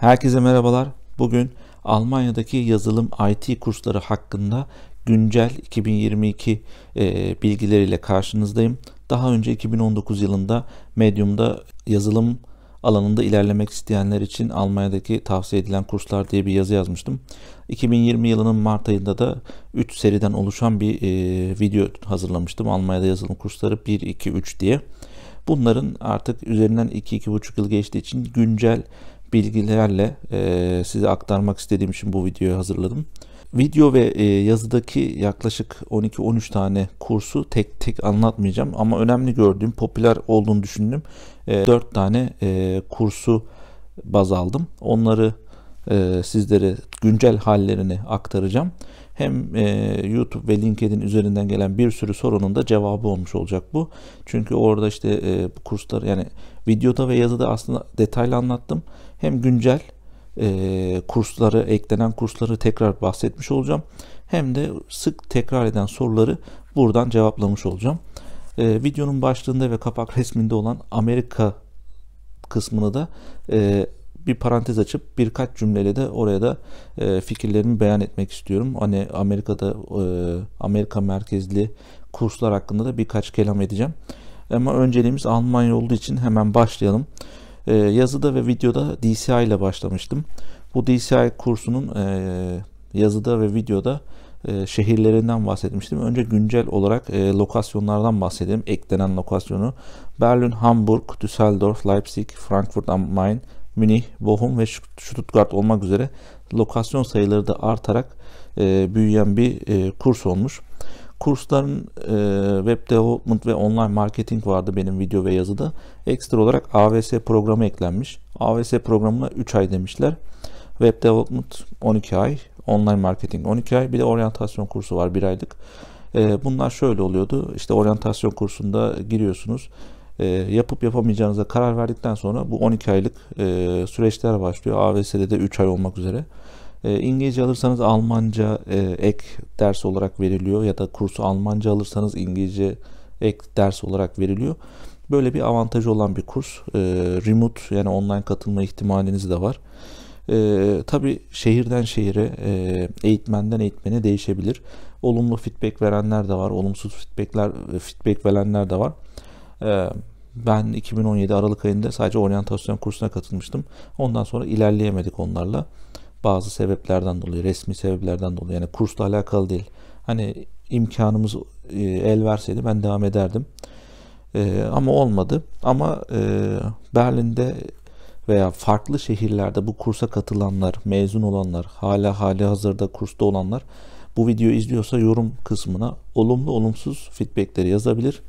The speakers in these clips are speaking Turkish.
Herkese merhabalar. Bugün Almanya'daki yazılım IT kursları hakkında güncel 2022 e, bilgileriyle karşınızdayım. Daha önce 2019 yılında Medium'da yazılım alanında ilerlemek isteyenler için Almanya'daki tavsiye edilen kurslar diye bir yazı yazmıştım. 2020 yılının Mart ayında da 3 seriden oluşan bir e, video hazırlamıştım. Almanya'da yazılım kursları 1, 2, 3 diye. Bunların artık üzerinden 2-2,5 yıl geçtiği için güncel bilgilerle e, size aktarmak istediğim için bu videoyu hazırladım. Video ve e, yazıdaki yaklaşık 12-13 tane kursu tek tek anlatmayacağım ama önemli gördüğüm, popüler olduğunu düşündüğüm e, 4 tane e, kursu baz aldım. Onları e, sizlere güncel hallerini aktaracağım hem e, YouTube ve LinkedIn üzerinden gelen bir sürü sorunun da cevabı olmuş olacak bu. Çünkü orada işte e, kurslar yani videoda ve yazıda aslında detaylı anlattım. Hem güncel e, kursları, eklenen kursları tekrar bahsetmiş olacağım. Hem de sık tekrar eden soruları buradan cevaplamış olacağım. E, videonun başlığında ve kapak resminde olan Amerika kısmını da e, bir parantez açıp birkaç cümleyle de oraya da e, fikirlerimi beyan etmek istiyorum. Hani Amerika'da e, Amerika merkezli kurslar hakkında da birkaç kelam edeceğim. Ama önceliğimiz Almanya olduğu için hemen başlayalım. E, yazıda ve videoda DCI ile başlamıştım. Bu DCI kursunun e, yazıda ve videoda e, şehirlerinden bahsetmiştim. Önce güncel olarak e, lokasyonlardan bahsedeyim. Eklenen lokasyonu Berlin, Hamburg, Düsseldorf, Leipzig, Frankfurt am Main, Münih, Bochum ve Stuttgart olmak üzere lokasyon sayıları da artarak e, büyüyen bir e, kurs olmuş. Kursların e, web development ve online marketing vardı benim video ve yazıda. Ekstra olarak AVS programı eklenmiş. AVS programına 3 ay demişler. Web development 12 ay, online marketing 12 ay, bir de oryantasyon kursu var 1 aylık. E, bunlar şöyle oluyordu. İşte oryantasyon kursunda giriyorsunuz e, yapıp yapamayacağınıza karar verdikten sonra bu 12 aylık e, süreçler başlıyor. AVS'de de 3 ay olmak üzere. E, İngilizce alırsanız Almanca e, ek ders olarak veriliyor ya da kursu Almanca alırsanız İngilizce ek ders olarak veriliyor. Böyle bir avantajı olan bir kurs. E, remote yani online katılma ihtimaliniz de var. E, tabii şehirden şehire, e, eğitmenden eğitmene değişebilir. Olumlu feedback verenler de var, olumsuz feedbackler e, feedback verenler de var. E, ben 2017 Aralık ayında sadece oryantasyon kursuna katılmıştım. Ondan sonra ilerleyemedik onlarla. Bazı sebeplerden dolayı, resmi sebeplerden dolayı. Yani kursla alakalı değil. Hani imkanımız e, el verseydi ben devam ederdim. E, ama olmadı. Ama e, Berlin'de veya farklı şehirlerde bu kursa katılanlar, mezun olanlar, hala hali hazırda kursta olanlar bu videoyu izliyorsa yorum kısmına olumlu olumsuz feedbackleri yazabilir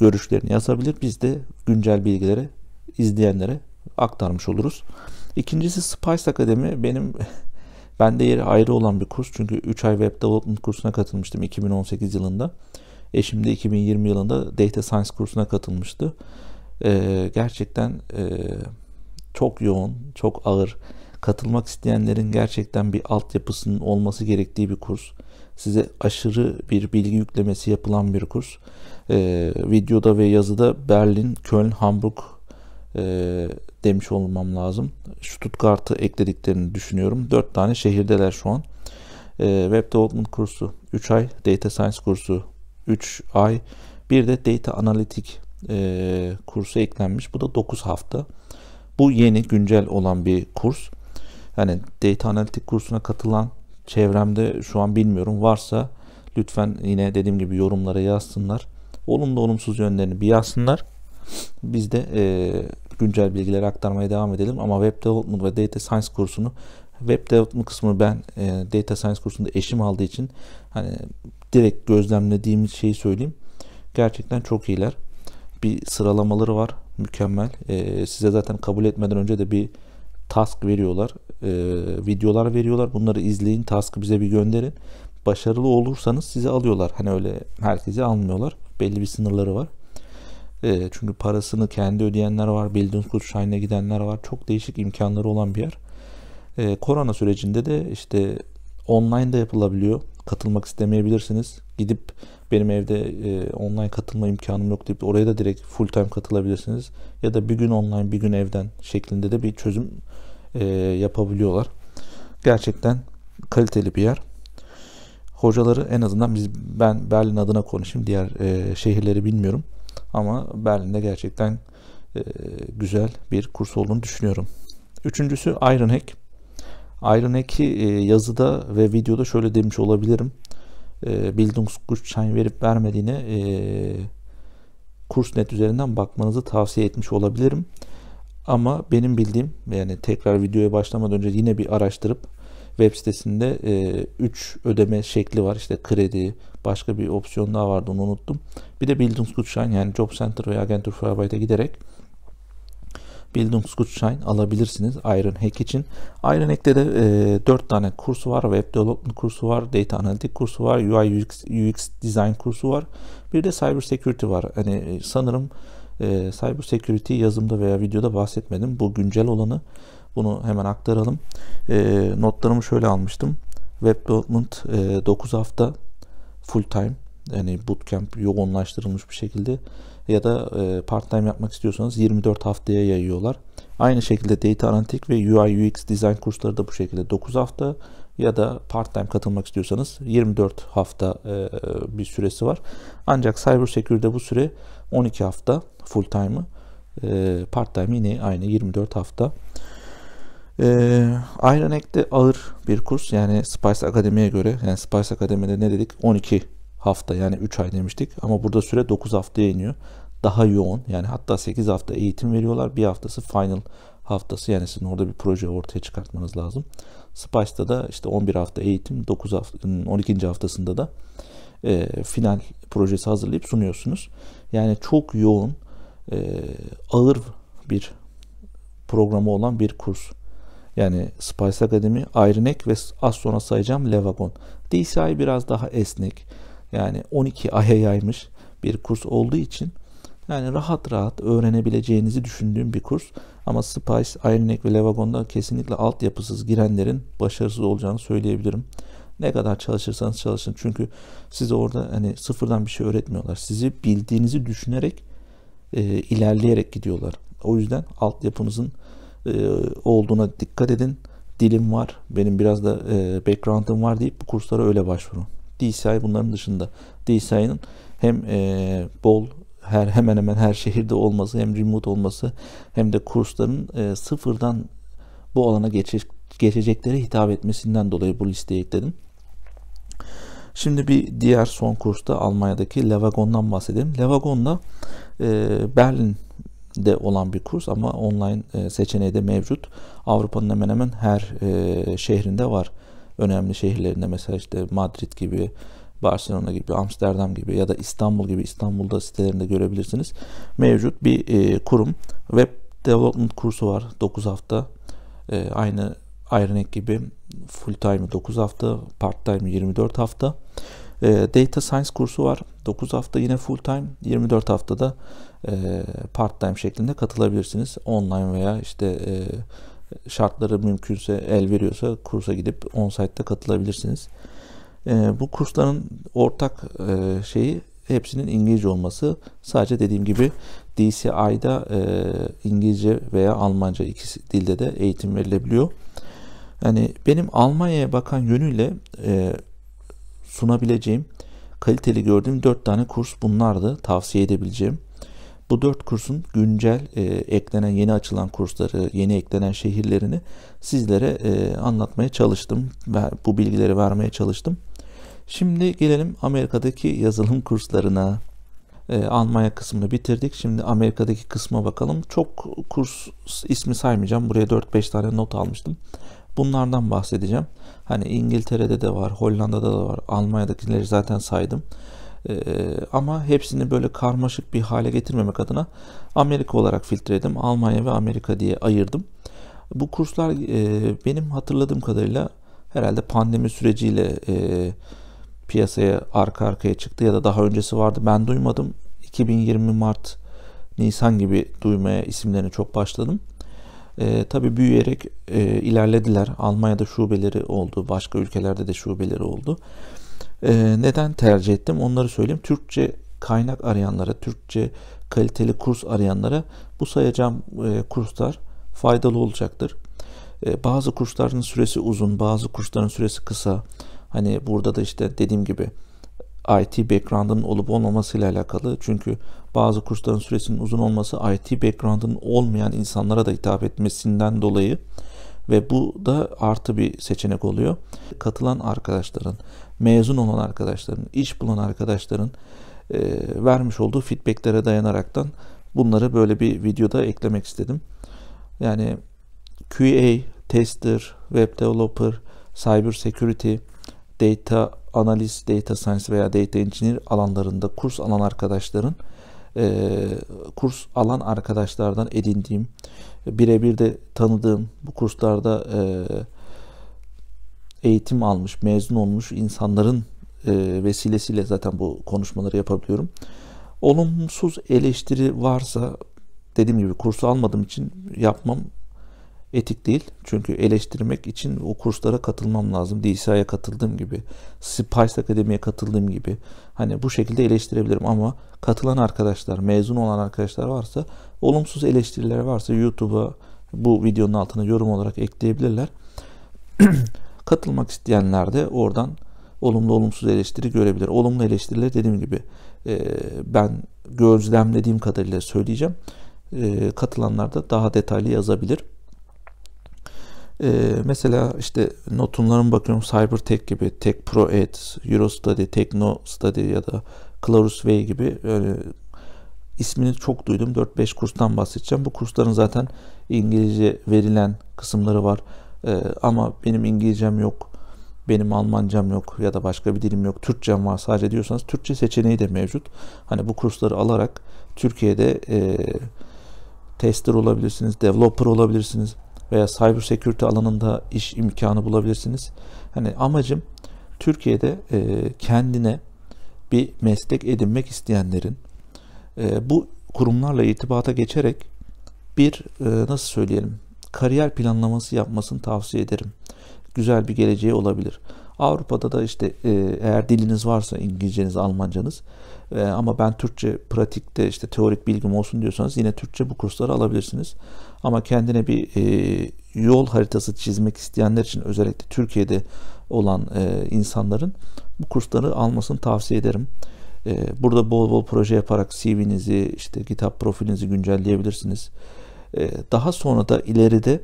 görüşlerini yazabilir. Biz de güncel bilgileri izleyenlere aktarmış oluruz. İkincisi Spice Akademi benim bende yeri ayrı olan bir kurs. Çünkü 3 ay web development kursuna katılmıştım 2018 yılında. Eşim de 2020 yılında data science kursuna katılmıştı. Ee, gerçekten e, çok yoğun, çok ağır. Katılmak isteyenlerin gerçekten bir altyapısının olması gerektiği bir kurs. Size aşırı bir bilgi yüklemesi yapılan bir kurs e, videoda ve yazıda Berlin, Köln, Hamburg e, demiş olmam lazım. Stuttgart'ı eklediklerini düşünüyorum. 4 tane şehirdeler şu an. E, Web Development kursu 3 ay, Data Science kursu 3 ay, bir de Data Analitik e, kursu eklenmiş. Bu da 9 hafta. Bu yeni güncel olan bir kurs. Yani Data Analitik kursuna katılan çevremde şu an bilmiyorum varsa lütfen yine dediğim gibi yorumlara yazsınlar. Olumlu olumsuz yönlerini bir yazsınlar. Biz de e, güncel bilgileri aktarmaya devam edelim. Ama Web Development ve Data Science kursunu Web Development kısmını ben e, Data Science kursunda eşim aldığı için hani direkt gözlemlediğimiz şeyi söyleyeyim. Gerçekten çok iyiler. Bir sıralamaları var. Mükemmel. E, size zaten kabul etmeden önce de bir task veriyorlar. E, videolar veriyorlar. Bunları izleyin. Task'ı bize bir gönderin. Başarılı olursanız sizi alıyorlar. Hani öyle herkesi almıyorlar belli bir sınırları var. E, çünkü parasını kendi ödeyenler var, bildiğiniz Bildungsgutschein'e gidenler var. Çok değişik imkanları olan bir yer. E, korona sürecinde de işte online da yapılabiliyor. Katılmak istemeyebilirsiniz. Gidip benim evde e, online katılma imkanım yok deyip oraya da direkt full time katılabilirsiniz. Ya da bir gün online bir gün evden şeklinde de bir çözüm e, yapabiliyorlar. Gerçekten kaliteli bir yer hocaları en azından biz ben Berlin adına konuşayım diğer e, şehirleri bilmiyorum ama Berlin'de gerçekten e, güzel bir kurs olduğunu düşünüyorum. Üçüncüsü Ironhack. Ironhack'i e, yazıda ve videoda şöyle demiş olabilirim. E, Bildungsgutschein verip vermediğine e, Kursnet üzerinden bakmanızı tavsiye etmiş olabilirim. Ama benim bildiğim yani tekrar videoya başlamadan önce yine bir araştırıp web sitesinde 3 e, ödeme şekli var. İşte kredi, başka bir opsiyon daha vardı onu unuttum. Bir de Bildungsgutschein yani Job Center veya Agentur für Arbeit'e giderek Bildungsgutschein alabilirsiniz Iron Hack için. Iron Hack'te de e, 4 tane kursu var. Web Development kursu var, Data Analytic kursu var, UI UX, UX Design kursu var. Bir de Cyber Security var. Hani e, sanırım e, Cyber Security yazımda veya videoda bahsetmedim. Bu güncel olanı. Bunu hemen aktaralım. E, notlarımı şöyle almıştım. Web Development e, 9 hafta full time yani bootcamp yoğunlaştırılmış bir şekilde ya da e, part time yapmak istiyorsanız 24 haftaya yayıyorlar. Aynı şekilde data analitik ve UI UX design kursları da bu şekilde 9 hafta ya da part time katılmak istiyorsanız 24 hafta e, bir süresi var. Ancak cyber security'de bu süre 12 hafta full time'ı e, part time yine aynı 24 hafta. Ee, Iron Egg'de ağır bir kurs yani Spice Akademi'ye göre yani Spice Akademi'de ne dedik 12 hafta yani 3 ay demiştik ama burada süre 9 haftaya iniyor. Daha yoğun yani hatta 8 hafta eğitim veriyorlar bir haftası final haftası yani sizin orada bir proje ortaya çıkartmanız lazım. Spice'da da işte 11 hafta eğitim 9 hafta, 12. haftasında da e, final projesi hazırlayıp sunuyorsunuz. Yani çok yoğun e, ağır bir programı olan bir kurs. Yani Spice Academy, Ironek ve az sonra sayacağım Levagon. DCI biraz daha esnek. Yani 12 aya yaymış bir kurs olduğu için yani rahat rahat öğrenebileceğinizi düşündüğüm bir kurs. Ama Spice, Ironek ve Levagon'da kesinlikle altyapısız girenlerin başarısız olacağını söyleyebilirim. Ne kadar çalışırsanız çalışın. Çünkü size orada hani sıfırdan bir şey öğretmiyorlar. Sizi bildiğinizi düşünerek e, ilerleyerek gidiyorlar. O yüzden altyapınızın e, olduğuna dikkat edin. Dilim var, benim biraz da e, background'ım var deyip bu kurslara öyle başvurun. DCI bunların dışında. DCI'nin hem e, bol her hemen hemen her şehirde olması hem remote olması hem de kursların sıfırdan bu alana geçe, geçeceklere hitap etmesinden dolayı bu listeye ekledim. Şimdi bir diğer son kursta Almanya'daki Levagon'dan bahsedelim. Levagon'da e, Berlin de olan bir kurs ama online e, seçeneği de mevcut. Avrupa'nın hemen hemen her e, şehrinde var. Önemli şehirlerinde mesela işte Madrid gibi, Barcelona gibi, Amsterdam gibi ya da İstanbul gibi İstanbul'da sitelerinde görebilirsiniz. Mevcut bir e, kurum. Web Development kursu var 9 hafta. aynı Ironek gibi full time 9 hafta, part time 24 hafta. E, Data Science kursu var. 9 hafta yine full time, 24 haftada e, part time şeklinde katılabilirsiniz. Online veya işte e, şartları mümkünse el veriyorsa kursa gidip on-site'da katılabilirsiniz. E, bu kursların ortak e, şeyi hepsinin İngilizce olması. Sadece dediğim gibi DCI'da e, İngilizce veya Almanca ikisi dilde de eğitim verilebiliyor. Yani benim Almanya'ya bakan yönüyle e, sunabileceğim kaliteli gördüğüm 4 tane kurs bunlardı tavsiye edebileceğim. Bu 4 kursun güncel e, eklenen yeni açılan kursları, yeni eklenen şehirlerini sizlere e, anlatmaya çalıştım ve bu bilgileri vermeye çalıştım. Şimdi gelelim Amerika'daki yazılım kurslarına. E, Almanya kısmını bitirdik. Şimdi Amerika'daki kısma bakalım. Çok kurs ismi saymayacağım. Buraya 4-5 tane not almıştım. Bunlardan bahsedeceğim. Hani İngiltere'de de var, Hollanda'da da var, Almanya'dakileri zaten saydım. Ee, ama hepsini böyle karmaşık bir hale getirmemek adına Amerika olarak filtreledim. Almanya ve Amerika diye ayırdım. Bu kurslar e, benim hatırladığım kadarıyla herhalde pandemi süreciyle e, piyasaya arka arkaya çıktı ya da daha öncesi vardı. Ben duymadım. 2020 Mart, Nisan gibi duymaya isimlerini çok başladım. E, tabii büyüyerek e, ilerlediler. Almanya'da şubeleri oldu, başka ülkelerde de şubeleri oldu. E, neden tercih ettim onları söyleyeyim. Türkçe kaynak arayanlara, Türkçe kaliteli kurs arayanlara bu sayacağım e, kurslar faydalı olacaktır. E, bazı kursların süresi uzun, bazı kursların süresi kısa. Hani burada da işte dediğim gibi IT background'ının olup olmamasıyla alakalı. Çünkü bazı kursların süresinin uzun olması IT background'ının olmayan insanlara da hitap etmesinden dolayı ve bu da artı bir seçenek oluyor. Katılan arkadaşların, mezun olan arkadaşların, iş bulan arkadaşların e, vermiş olduğu feedbacklere dayanaraktan bunları böyle bir videoda eklemek istedim. Yani QA, tester, web developer, cyber security, data analiz, data science veya data engineer alanlarında kurs alan arkadaşların e, kurs alan arkadaşlardan edindiğim birebir de tanıdığım bu kurslarda e, eğitim almış, mezun olmuş insanların e, vesilesiyle zaten bu konuşmaları yapabiliyorum. Olumsuz eleştiri varsa dediğim gibi kursu almadığım için yapmam etik değil. Çünkü eleştirmek için o kurslara katılmam lazım. DSA'ya katıldığım gibi, Spice Akademi'ye katıldığım gibi. Hani bu şekilde eleştirebilirim ama katılan arkadaşlar, mezun olan arkadaşlar varsa, olumsuz eleştiriler varsa YouTube'a bu videonun altına yorum olarak ekleyebilirler. Katılmak isteyenler de oradan olumlu olumsuz eleştiri görebilir. Olumlu eleştiriler dediğim gibi e, ben gözlemlediğim kadarıyla söyleyeceğim. E, katılanlar da daha detaylı yazabilir. Ee, mesela işte notunlarıma bakıyorum Cybertech gibi, Tech Pro Ed, Eurostudy, Techno Study ya da Clarus V gibi öyle ismini çok duydum. 4-5 kurstan bahsedeceğim. Bu kursların zaten İngilizce verilen kısımları var. Ee, ama benim İngilizcem yok, benim Almancam yok ya da başka bir dilim yok, Türkçem var sadece diyorsanız Türkçe seçeneği de mevcut. Hani bu kursları alarak Türkiye'de e, tester olabilirsiniz, developer olabilirsiniz veya cyber security alanında iş imkanı bulabilirsiniz. Hani amacım Türkiye'de e, kendine bir meslek edinmek isteyenlerin e, bu kurumlarla irtibata geçerek bir e, nasıl söyleyelim kariyer planlaması yapmasını tavsiye ederim. Güzel bir geleceği olabilir. Avrupa'da da işte e, eğer diliniz varsa İngilizceniz, Almancanız e, ama ben Türkçe pratikte işte teorik bilgim olsun diyorsanız yine Türkçe bu kursları alabilirsiniz. Ama kendine bir e, yol haritası çizmek isteyenler için özellikle Türkiye'de olan e, insanların bu kursları almasını tavsiye ederim. E, burada bol bol proje yaparak CV'nizi, işte kitap profilinizi güncelleyebilirsiniz. E, daha sonra da ileride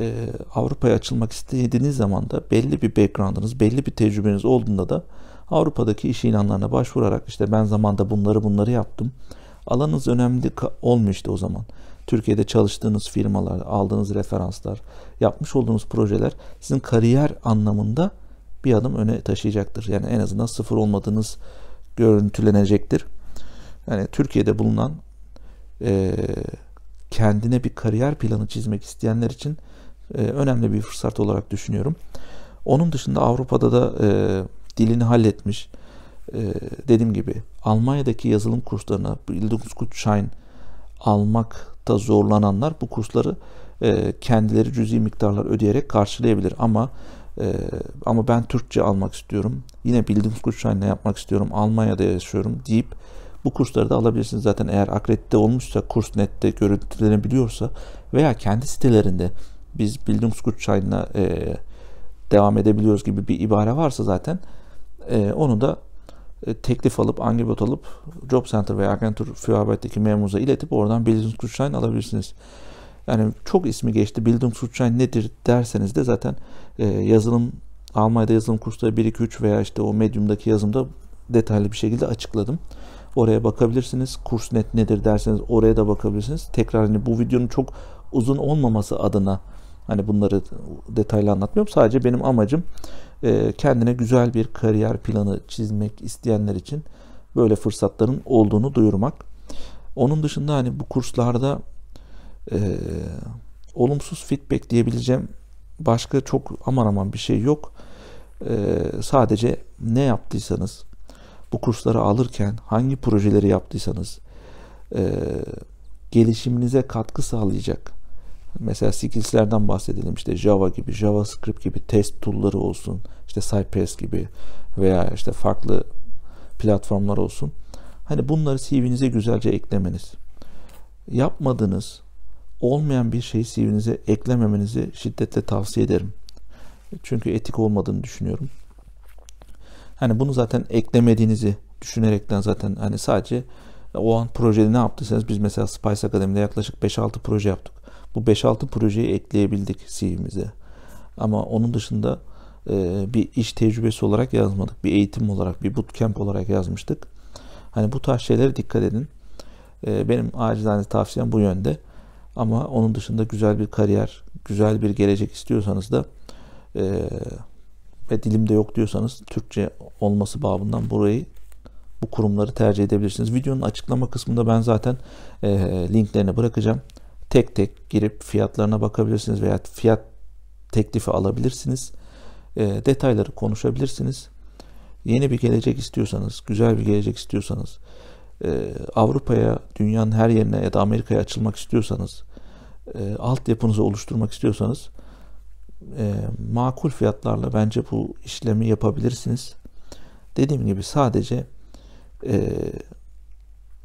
e, Avrupa'ya açılmak istediğiniz zaman da belli bir background'ınız, belli bir tecrübeniz olduğunda da Avrupa'daki iş ilanlarına başvurarak işte ben zamanda bunları bunları yaptım. Alanınız önemli olmuyor o zaman. Türkiye'de çalıştığınız firmalar, aldığınız referanslar, yapmış olduğunuz projeler sizin kariyer anlamında bir adım öne taşıyacaktır. Yani en azından sıfır olmadığınız görüntülenecektir. Yani Türkiye'de bulunan e, kendine bir kariyer planı çizmek isteyenler için e, önemli bir fırsat olarak düşünüyorum. Onun dışında Avrupa'da da e, dilini halletmiş. E, dediğim gibi Almanya'daki yazılım kurslarına Bildungsgutschein almakta zorlananlar bu kursları e, kendileri cüzi miktarlar ödeyerek karşılayabilir ama e, ama ben Türkçe almak istiyorum. Yine Bildungsgutschein'le yapmak istiyorum. Almanya'da yaşıyorum deyip bu kursları da alabilirsiniz zaten eğer akredite olmuşsa kurs nette görüntülenebiliyorsa veya kendi sitelerinde biz Bildungsgutschein'la e, devam edebiliyoruz gibi bir ibare varsa zaten e, onu da e, teklif alıp, angebot alıp Job Center veya Agentur Füabert'teki memuza iletip oradan Bildungsgutschein alabilirsiniz. Yani çok ismi geçti. Bildungsgutschein nedir derseniz de zaten e, yazılım Almanya'da yazılım kursları 1-2-3 veya işte o Medium'daki yazımda detaylı bir şekilde açıkladım. Oraya bakabilirsiniz. Kurs net nedir derseniz oraya da bakabilirsiniz. Tekrar hani bu videonun çok uzun olmaması adına Hani bunları detaylı anlatmıyorum. Sadece benim amacım e, kendine güzel bir kariyer planı çizmek isteyenler için böyle fırsatların olduğunu duyurmak. Onun dışında hani bu kurslarda e, olumsuz feedback diyebileceğim başka çok aman aman bir şey yok. E, sadece ne yaptıysanız bu kursları alırken hangi projeleri yaptıysanız e, gelişiminize katkı sağlayacak Mesela skills'lerden bahsedelim işte Java gibi, JavaScript gibi test tool'ları olsun, işte Cypress gibi veya işte farklı platformlar olsun. Hani bunları CV'nize güzelce eklemeniz. Yapmadığınız, olmayan bir şeyi CV'nize eklememenizi şiddetle tavsiye ederim. Çünkü etik olmadığını düşünüyorum. Hani bunu zaten eklemediğinizi düşünerekten zaten hani sadece o an projede ne yaptıysanız biz mesela Spice Akademi'de yaklaşık 5-6 proje yaptık bu 5-6 projeyi ekleyebildik CV'mize. Ama onun dışında e, bir iş tecrübesi olarak yazmadık. Bir eğitim olarak, bir bootcamp olarak yazmıştık. Hani bu tarz şeylere dikkat edin. E, benim acizane tavsiyem bu yönde. Ama onun dışında güzel bir kariyer, güzel bir gelecek istiyorsanız da e, ve dilimde yok diyorsanız Türkçe olması babından burayı bu kurumları tercih edebilirsiniz. Videonun açıklama kısmında ben zaten linklerini bırakacağım tek tek girip fiyatlarına bakabilirsiniz veya fiyat teklifi alabilirsiniz. E, detayları konuşabilirsiniz. Yeni bir gelecek istiyorsanız, güzel bir gelecek istiyorsanız, e, Avrupa'ya, dünyanın her yerine ya da Amerika'ya açılmak istiyorsanız, e, altyapınızı oluşturmak istiyorsanız e, makul fiyatlarla bence bu işlemi yapabilirsiniz. Dediğim gibi sadece e,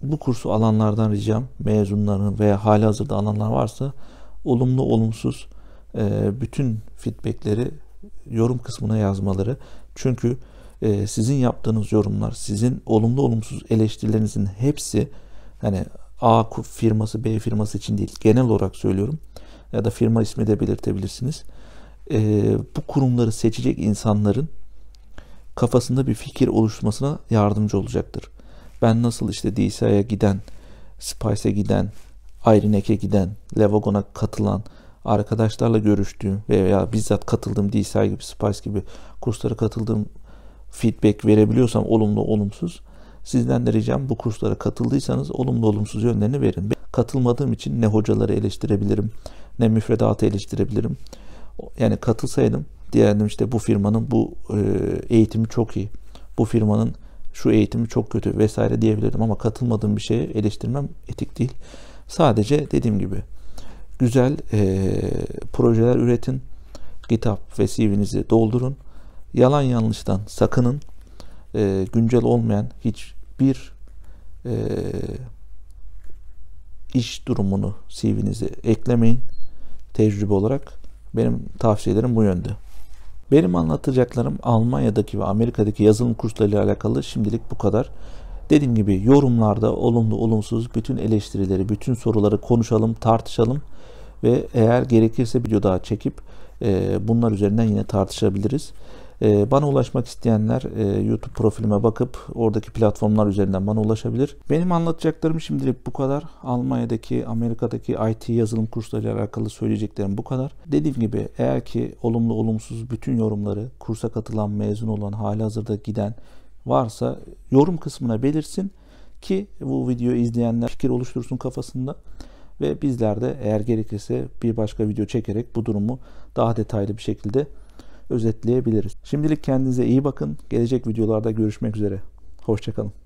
bu kursu alanlardan ricam mezunların veya hali hazırda alanlar varsa olumlu olumsuz e, bütün feedbackleri yorum kısmına yazmaları. Çünkü e, sizin yaptığınız yorumlar, sizin olumlu olumsuz eleştirilerinizin hepsi hani A firması B firması için değil genel olarak söylüyorum ya da firma ismi de belirtebilirsiniz. E, bu kurumları seçecek insanların kafasında bir fikir oluşmasına yardımcı olacaktır. Ben nasıl işte DCI'ye giden, Spice'e giden, Ayrinek'e giden, Levagon'a katılan, arkadaşlarla görüştüğüm veya bizzat katıldığım DCI gibi, Spice gibi kurslara katıldığım feedback verebiliyorsam olumlu olumsuz sizden de ricam bu kurslara katıldıysanız olumlu olumsuz yönlerini verin. katılmadığım için ne hocaları eleştirebilirim ne müfredatı eleştirebilirim. Yani katılsaydım diyelim işte bu firmanın bu eğitimi çok iyi. Bu firmanın şu eğitimi çok kötü vesaire diyebilirdim ama katılmadığım bir şeye eleştirmem etik değil. Sadece dediğim gibi güzel e, projeler üretin, kitap ve CV'nizi doldurun, yalan yanlıştan sakının, e, güncel olmayan hiçbir e, iş durumunu CV'nize eklemeyin tecrübe olarak. Benim tavsiyelerim bu yönde. Benim anlatacaklarım Almanya'daki ve Amerika'daki yazılım kurslarıyla alakalı şimdilik bu kadar. Dediğim gibi yorumlarda olumlu olumsuz bütün eleştirileri, bütün soruları konuşalım, tartışalım ve eğer gerekirse video daha çekip e, bunlar üzerinden yine tartışabiliriz. Ee, bana ulaşmak isteyenler e, YouTube profilime bakıp oradaki platformlar üzerinden bana ulaşabilir. Benim anlatacaklarım şimdilik bu kadar. Almanya'daki, Amerika'daki IT yazılım kurslarıyla alakalı söyleyeceklerim bu kadar. Dediğim gibi eğer ki olumlu olumsuz bütün yorumları kursa katılan, mezun olan, hali hazırda giden varsa yorum kısmına belirsin ki bu videoyu izleyenler fikir oluştursun kafasında ve bizler de eğer gerekirse bir başka video çekerek bu durumu daha detaylı bir şekilde özetleyebiliriz. Şimdilik kendinize iyi bakın. Gelecek videolarda görüşmek üzere. Hoşçakalın.